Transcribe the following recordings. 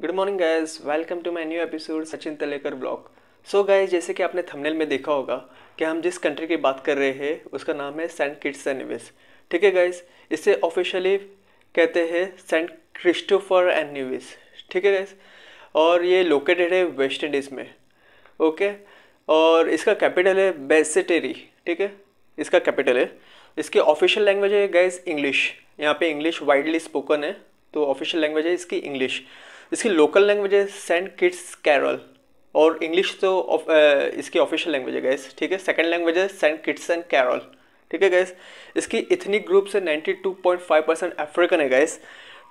good morning guys welcome to my new episode Sachin Talekar blog so guys जैसे कि आपने thumbnail में देखा होगा कि हम जिस कंट्री की बात कर रहे हैं उसका नाम है सेंट किट्स एंड निविस ठीक है गाइस इसे ऑफिशियली कहते हैं सेंट क्रिस्टोफर एंड निविस ठीक है गाइस और ये लोकेटेड है वेस्ट इंडीज़ में ओके और इसका कैपिटल है बेसटेरी ठीक है इसका कैपिटल है इसकी ऑफिशियल लैंग्वेज है गाइज इंग्लिश यहाँ पे इंग्लिश वाइडली स्पोकन है तो ऑफिशियल लैंग्वेज है इसकी इंग्लिश इसकी लोकल तो uh, लैंग्वेज है सेंट किट्स कैरल और इंग्लिश तो उफ, इसकी ऑफिशियल लैंग्वेज है गैस ठीक है सेकेंड लैंग्वेज है सेंट किट्स एंड कैरल ठीक है गैस इसकी इथनिक ग्रुप से 92.5 परसेंट अफ्रीकन है गैस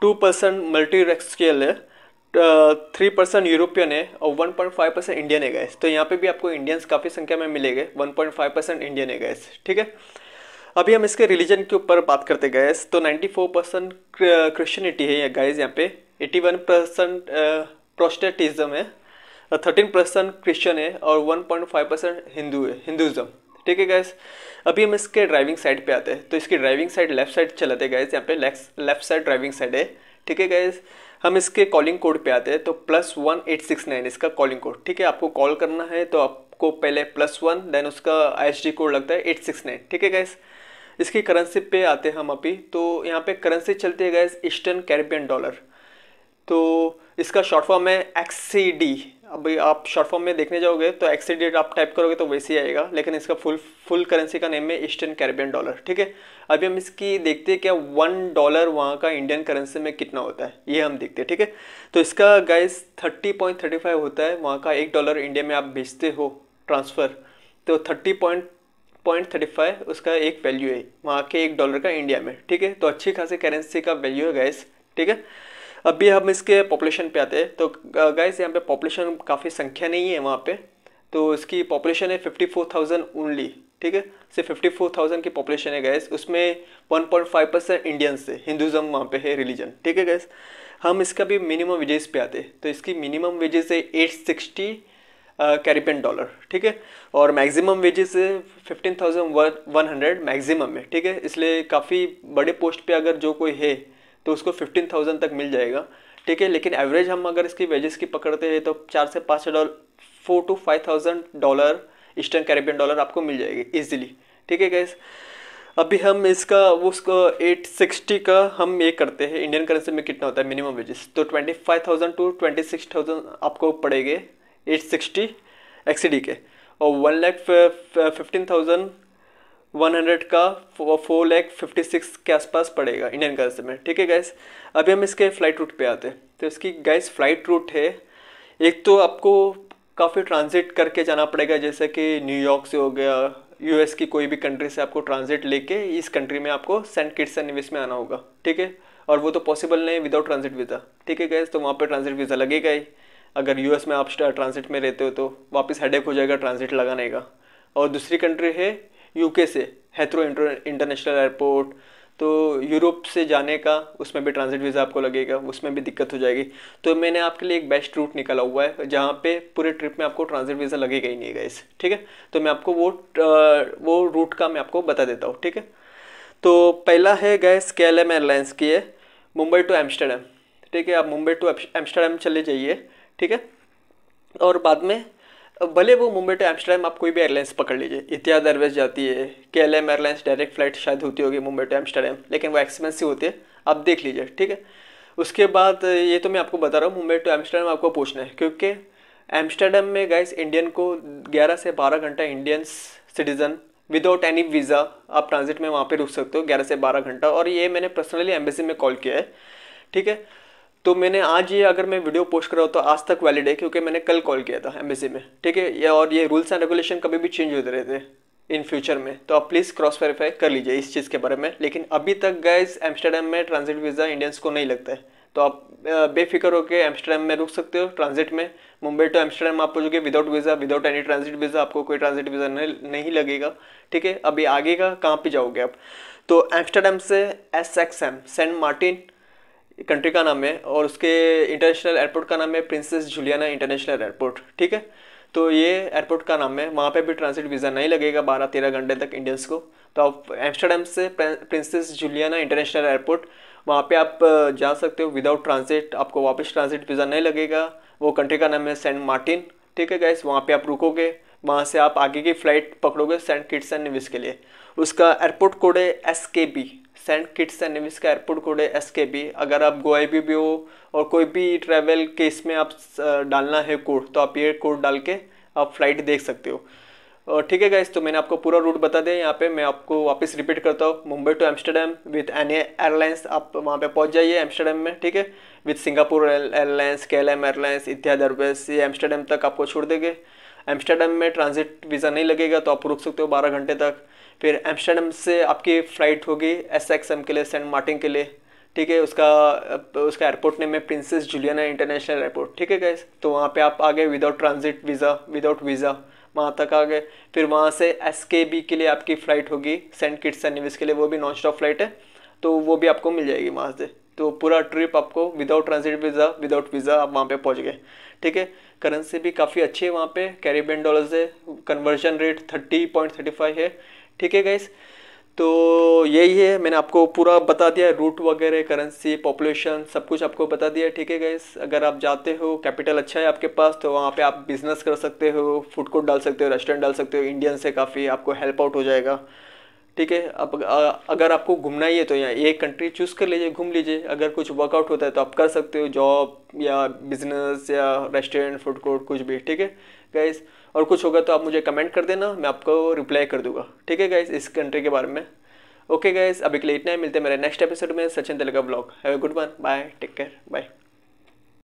2 परसेंट मल्टी रेक्सकियल है थ्री परसेंट यूरोपियन है और one point five percent Indian है गैस तो यहाँ पे भी आपको इंडियंस काफ़ी संख्या में गए one point five percent Indian है गैस ठीक है अभी हम इसके रिलीजन के ऊपर बात करते गैस तो नाइन्टी फोर परसेंट क्रिश्चनिटी है गैस यहाँ पे एट्टी वन परसेंट प्रोस्टेटिज्म है थर्टीन परसेंट क्रिश्चन है और one point five percent Hindu है हिंदुज़म ठीक है गैस अभी हम इसके ड्राइविंग साइड पे आते हैं तो इसकी ड्राइविंग साइड लेफ्ट साइड चलाते गए यहाँ पे लेफ्ट साइड ड्राइविंग साइड है ठीक है गैस हम इसके कॉलिंग कोड पे आते हैं तो plus one eight six nine इसका कॉलिंग कोड ठीक है आपको कॉल करना है तो आपको पहले प्लस वन देन उसका आई कोड लगता है एट सिक्स नाइन ठीक है गैस इसकी करेंसी पे आते हैं हम अभी तो यहाँ पे करेंसी चलती है गैस ईस्टर्न कैरेबियन डॉलर तो इसका शॉर्ट फॉर्म है एक्सीडी अभी आप शॉर्ट फॉर्म में देखने जाओगे तो एक्सीडी आप टाइप करोगे तो वैसे ही आएगा लेकिन इसका फुल फुल करेंसी का नेम है ईस्टर्न कैरेबियन डॉलर ठीक है अभी हम इसकी देखते हैं क्या वन डॉलर वहाँ का इंडियन करेंसी में कितना होता है ये हम देखते हैं ठीक है तो इसका guys thirty point thirty five होता है वहाँ का एक डॉलर इंडिया में आप भेजते हो ट्रांसफ़र तो thirty point point thirty five उसका एक वैल्यू है वहाँ के एक डॉलर का इंडिया में ठीक है तो अच्छी खासी करेंसी का वैल्यू है गैस ठीक है अभी हम इसके पॉपुलेशन पे आते हैं तो गाइस यहाँ पे पॉपुलेशन काफ़ी संख्या नहीं है वहाँ पे तो इसकी पॉपुलेशन है फिफ्टी फोर थाउजेंड ओनली ठीक है सिर्फ फिफ्टी फोर थाउजेंड की पॉपुलेशन है गैस उसमें one point five percent Indians है हिंदुज़म वहाँ पे है रिलीजन ठीक है गैस हम इसका भी मिनिमम वेजेस पे आते हैं तो इसकी मिनिमम वेजेस है एट सिक्सटी कैरिबियन डॉलर ठीक है और मैक्सिमम वेजेस है fifteen thousand one hundred maximum है ठीक है इसलिए काफ़ी बड़े पोस्ट पे अगर जो कोई है तो उसको फिफ्टीन थाउजेंड तक मिल जाएगा ठीक है लेकिन एवरेज हम अगर इसकी वेजेस की पकड़ते हैं तो चार से पाँच dollar four to five thousand dollar Eastern Caribbean dollar आपको मिल जाएगी ईजिली ठीक है गैस अभी हम इसका वो उसका एट सिक्सटी का हम ये करते हैं इंडियन करेंसी में कितना होता है मिनिमम वेजेस तो twenty five thousand to twenty six thousand आपको पड़ेंगे एट सिक्सटी एक्सीडी के और one lakh fifteen thousand one hundred का फोर लैख फिफ्टी सिक्स के आसपास पड़ेगा इंडियन करेंसी में ठीक है गैस अभी हम इसके फ़्लाइट रूट पे आते हैं तो इसकी गैस फ़्लाइट रूट है एक तो आपको काफ़ी ट्रांजिट करके जाना पड़ेगा जैसे कि न्यूयॉर्क से हो गया यूएस की कोई भी कंट्री से आपको ट्रांजिट लेके इस कंट्री में आपको सेंट किट्स एंड निविस में आना होगा ठीक है और वो तो पॉसिबल नहीं विदाउट ट्रांजिट वीज़ा ठीक है गैस तो वहाँ पर ट्रांजिट वीज़ा लगेगा ही अगर यू में आप ट्रांजिट में रहते हो तो वापस हेडेक हो जाएगा ट्रांजिट लगाने का और दूसरी कंट्री है यूके से हैथ्रो इंटरनेशनल एयरपोर्ट तो यूरोप से जाने का उसमें भी ट्रांजिट वीज़ा आपको लगेगा उसमें भी दिक्कत हो जाएगी तो मैंने आपके लिए एक बेस्ट रूट निकाला हुआ है जहाँ पे पूरे ट्रिप में आपको ट्रांजिट वीज़ा लगेगा ही नहीं है इस ठीक है तो मैं आपको वो वो रूट का मैं आपको बता देता हूँ ठीक है तो पहला है गैस के एम एयरलाइंस की है मुंबई टू एम्स्टरडेम ठीक है आप मुंबई टू एम्स्टरडेम चले जाइए ठीक है और बाद में भले वो मुंबई टू एम्स्टर्डम आप कोई भी एयरलाइंस पकड़ लीजिए इतिहाद एयरवेज जाती है K L M airlines direct flight शायद होती होगी मुंबई टू एम्स्टर्डम लेकिन वो एक्सपेंसिव होती है आप देख लीजिए ठीक है उसके बाद ये तो मैं आपको बता रहा हूँ मुंबई टू एम्स्टर्डम आपको पूछना है क्योंकि एम्स्टर्डम में गाइस इंडियन को 11 से 12 घंटा Indian citizen without any visa आप ट्रांजिट में वहाँ पे रुक सकते हो 11 से 12 घंटा और ये मैंने पर्सनली एम्बेसी में कॉल किया है ठीक है तो मैंने आज ये अगर मैं वीडियो पोस्ट कर रहा हूँ तो आज तक वैलिड है क्योंकि मैंने कल कॉल किया था एम्बेसी में ठीक है या और ये रूल्स एंड रेगुलेशन कभी भी चेंज होते रहते थे इन फ्यूचर में तो आप प्लीज़ क्रॉस वेरीफाई कर लीजिए इस चीज़ के बारे में लेकिन अभी तक गैस एम्स्टरडेम में ट्रांजिट वीज़ा इंडियंस को नहीं लगता है तो आप बेफिक्र होकर एम्स्टरडेम में रुक सकते हो ट्रांजिट में मुंबई टू एम्स्टरडेम आपको आप पहुँचोगे without visa without any transit visa आपको कोई ट्रांजिट वीज़ा नहीं लगेगा ठीक है अभी आगे का कहाँ पर जाओगे आप तो एम्स्टरडेम से S X M Saint Martin country का नाम है और उसके इंटरनेशनल एयरपोर्ट का नाम है प्रिंसेस जुलियाना इंटरनेशनल एयरपोर्ट ठीक है तो ये एयरपोर्ट का नाम है वहाँ पे भी ट्रांसिट वीज़ा नहीं लगेगा बारह तेरह घंटे तक इंडियंस को तो आप एम्स्टरडेम से प्रिंसेस जुलियाना इंटरनेशनल एयरपोर्ट वहाँ पे आप जा सकते हो विदाउट ट्रांसिट आपको वापस ट्रांसिट वीज़ा नहीं लगेगा वो कंट्री का नाम है सेंट मार्टिन ठीक है गैस वहाँ पर आप रुकोगे वहाँ से आप आगे की फ़्लाइट पकड़ोगे सेंट किट्स एंड निविस के लिए उसका एयरपोर्ट कोड है S K B Saint Kitts and Nevis का एयरपोर्ट कोड है एस के बी अगर आप गोवा भी, भी हो और कोई भी ट्रैवल केस में आप डालना है कोड तो आप ये कोड डाल के आप फ्लाइट देख सकते हो और ठीक है गाइज तो मैंने आपको पूरा रूट बता दिया यहाँ पे मैं आपको वापस रिपीट करता हूँ Mumbai to Amsterdam with an airlines आप वहाँ पे पहुँच जाइए एम्स्टरडेम में ठीक है विद सिंगापुर एयरलाइंस के एयरलाइंस इत्यादि एयरवेज ये एम्स्टरडेम तक आपको छोड़ देंगे एम्स्टरडेम में ट्रांजिट वीज़ा नहीं लगेगा तो आप रुक सकते हो बारह घंटे तक फिर एम्स्टर्डम से आपकी फ़्लाइट होगी एस एक्स एम के लिए सेंट मार्टिन के लिए ठीक है उसका उसका एयरपोर्ट नेम है प्रिंसेस जुलियाना इंटरनेशनल एयरपोर्ट ठीक है गैस तो वहाँ पे आप आ गए without transit visa without visa वहाँ तक आ गए फिर वहाँ से एस के बी के लिए आपकी फ़्लाइट होगी सेंट किट्स एंड निविस के लिए वो भी नॉन स्टॉप फ्लाइट है तो वो भी आपको मिल जाएगी वहाँ से तो पूरा ट्रिप आपको without transit visa without visa आप वहाँ पर पहुँच गए ठीक है करेंसी भी काफ़ी अच्छी है वहाँ पर कैरेबियन डॉलर से conversion rate thirty point thirty five है ठीक है गैस तो यही है मैंने आपको पूरा बता दिया रूट वगैरह करेंसी पॉपुलेशन सब कुछ आपको बता दिया ठीक है गैस अगर आप जाते हो कैपिटल अच्छा है आपके पास तो वहाँ पे आप बिज़नेस कर सकते हो फूड कोर्ट डाल सकते हो रेस्टोरेंट डाल सकते हो इंडियन से काफ़ी आपको हेल्प आउट हो जाएगा ठीक है अब अगर आपको घूमना ही है तो यहाँ एक कंट्री चूज़ कर लीजिए घूम लीजिए अगर कुछ वर्कआउट होता है तो आप कर सकते हो जॉब या बिजनेस या रेस्टोरेंट फूड कोर्ट कुछ भी ठीक है गाइस और कुछ होगा तो आप मुझे कमेंट कर देना मैं आपको रिप्लाई कर दूंगा ठीक है गाइस इस कंट्री के बारे में ओके गाइस अभी के लिए इतना ही मिलते हैं मेरे नेक्स्ट एपिसोड में सचिन तेलगा blog have a good one bye take care bye